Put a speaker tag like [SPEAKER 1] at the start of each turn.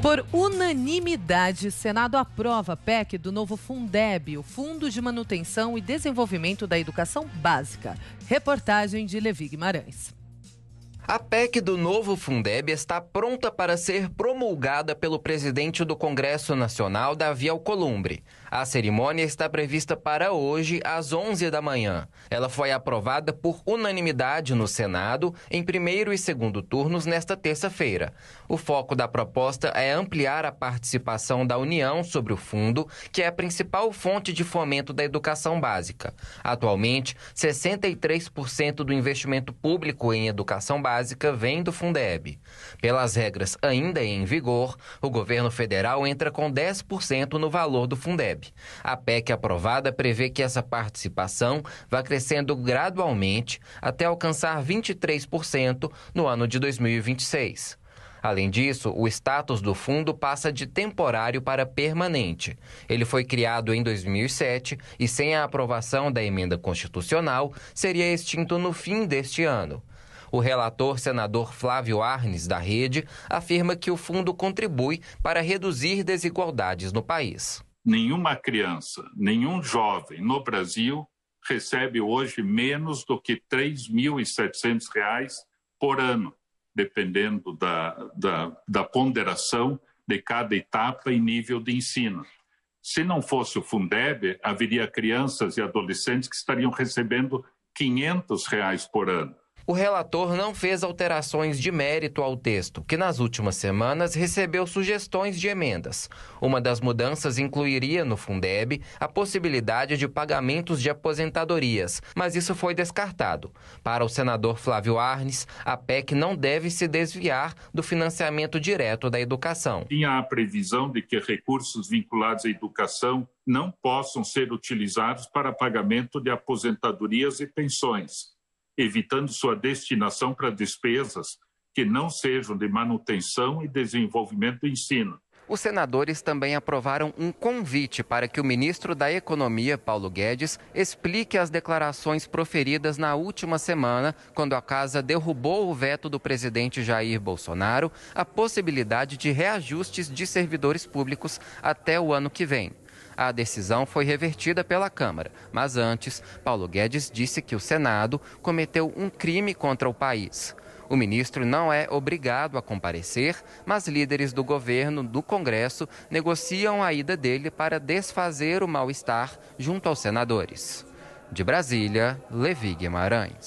[SPEAKER 1] Por unanimidade, Senado aprova a PEC do novo Fundeb, o Fundo de Manutenção e Desenvolvimento da Educação Básica. Reportagem de Levi Guimarães. A PEC do novo Fundeb está pronta para ser promulgada pelo presidente do Congresso Nacional, Davi Alcolumbre. A cerimônia está prevista para hoje, às 11 da manhã. Ela foi aprovada por unanimidade no Senado em primeiro e segundo turnos nesta terça-feira. O foco da proposta é ampliar a participação da União sobre o fundo, que é a principal fonte de fomento da educação básica. Atualmente, 63% do investimento público em educação básica vem do Fundeb. Pelas regras ainda em vigor, o governo federal entra com 10% no valor do Fundeb. Fundeb. A PEC aprovada prevê que essa participação vá crescendo gradualmente até alcançar 23% no ano de 2026. Além disso, o status do fundo passa de temporário para permanente. Ele foi criado em 2007 e, sem a aprovação da emenda constitucional, seria extinto no fim deste ano. O relator senador Flávio Arnes, da Rede, afirma que o fundo contribui para reduzir desigualdades no país
[SPEAKER 2] nenhuma criança, nenhum jovem no Brasil recebe hoje menos do que R$ 3.700 por ano, dependendo da, da, da ponderação de cada etapa e nível de ensino. Se não fosse o Fundeb, haveria crianças e adolescentes que estariam recebendo R$ 500 reais por ano
[SPEAKER 1] o relator não fez alterações de mérito ao texto, que nas últimas semanas recebeu sugestões de emendas. Uma das mudanças incluiria no Fundeb a possibilidade de pagamentos de aposentadorias, mas isso foi descartado. Para o senador Flávio Arnes, a PEC não deve se desviar do financiamento direto da
[SPEAKER 2] educação. Tinha a previsão de que recursos vinculados à educação não possam ser utilizados para pagamento de aposentadorias e pensões evitando sua destinação para despesas que não sejam de manutenção e desenvolvimento do ensino.
[SPEAKER 1] Os senadores também aprovaram um convite para que o ministro da Economia, Paulo Guedes, explique as declarações proferidas na última semana, quando a casa derrubou o veto do presidente Jair Bolsonaro, a possibilidade de reajustes de servidores públicos até o ano que vem. A decisão foi revertida pela Câmara, mas antes, Paulo Guedes disse que o Senado cometeu um crime contra o país. O ministro não é obrigado a comparecer, mas líderes do governo do Congresso negociam a ida dele para desfazer o mal-estar junto aos senadores. De Brasília, Levi Guimarães.